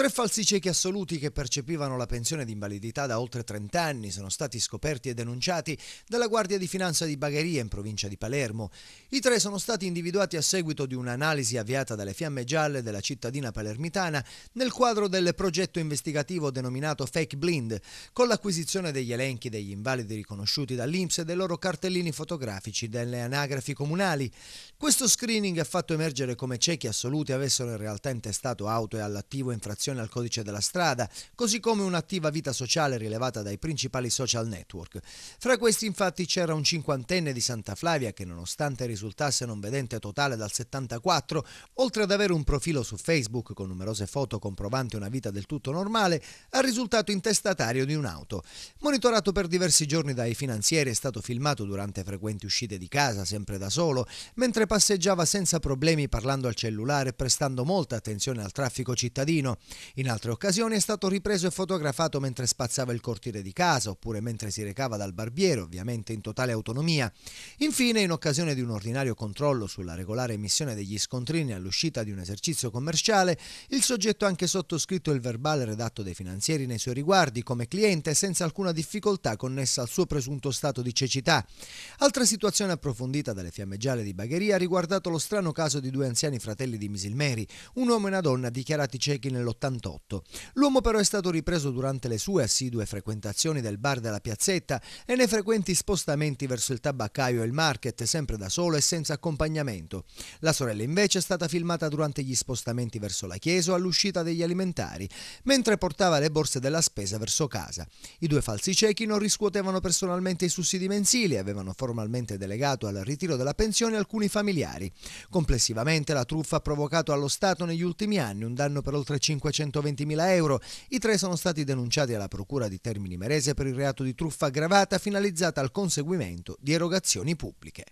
Tre falsi ciechi assoluti che percepivano la pensione di invalidità da oltre 30 anni sono stati scoperti e denunciati dalla Guardia di Finanza di Bagheria in provincia di Palermo. I tre sono stati individuati a seguito di un'analisi avviata dalle Fiamme Gialle della cittadina palermitana nel quadro del progetto investigativo denominato Fake Blind, con l'acquisizione degli elenchi degli invalidi riconosciuti dall'Inps e dei loro cartellini fotografici delle anagrafi comunali. Questo screening ha fatto emergere come ciechi assoluti avessero in realtà intestato auto e all'attivo infrazione violazione al codice della strada, così come un'attiva vita sociale rilevata dai principali social network. Fra questi infatti c'era un cinquantenne di Santa Flavia che nonostante risultasse non vedente totale dal 74, oltre ad avere un profilo su Facebook con numerose foto comprovanti una vita del tutto normale, ha risultato intestatario di un'auto. Monitorato per diversi giorni dai finanzieri è stato filmato durante frequenti uscite di casa, sempre da solo, mentre passeggiava senza problemi parlando al cellulare e prestando molta attenzione al traffico cittadino. In altre occasioni è stato ripreso e fotografato mentre spazzava il cortile di casa oppure mentre si recava dal barbiere, ovviamente in totale autonomia. Infine, in occasione di un ordinario controllo sulla regolare emissione degli scontrini all'uscita di un esercizio commerciale, il soggetto ha anche sottoscritto il verbale redatto dai finanzieri nei suoi riguardi come cliente senza alcuna difficoltà connessa al suo presunto stato di cecità. Altra situazione approfondita dalle fiamme gialle di Bagheria ha riguardato lo strano caso di due anziani fratelli di Misilmeri, un uomo e una donna dichiarati ciechi nell'80 1988. L'uomo però è stato ripreso durante le sue assidue frequentazioni del bar della piazzetta e nei frequenti spostamenti verso il tabaccaio e il market, sempre da solo e senza accompagnamento. La sorella invece è stata filmata durante gli spostamenti verso la chiesa o all'uscita degli alimentari, mentre portava le borse della spesa verso casa. I due falsi ciechi non riscuotevano personalmente i sussidi mensili e avevano formalmente delegato al ritiro della pensione alcuni familiari. Complessivamente la truffa ha provocato allo Stato negli ultimi anni un danno per oltre 500 520.000 euro. I tre sono stati denunciati alla Procura di Termini Merese per il reato di truffa aggravata finalizzata al conseguimento di erogazioni pubbliche.